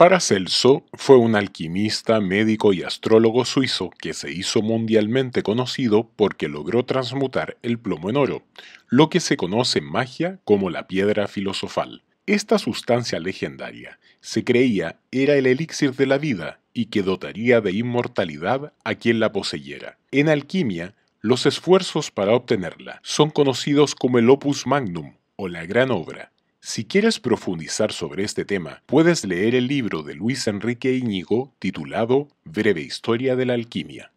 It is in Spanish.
Paracelso fue un alquimista, médico y astrólogo suizo que se hizo mundialmente conocido porque logró transmutar el plomo en oro, lo que se conoce en magia como la piedra filosofal. Esta sustancia legendaria se creía era el elixir de la vida y que dotaría de inmortalidad a quien la poseyera. En alquimia, los esfuerzos para obtenerla son conocidos como el opus magnum o la gran obra, si quieres profundizar sobre este tema, puedes leer el libro de Luis Enrique Iñigo titulado Breve Historia de la Alquimia.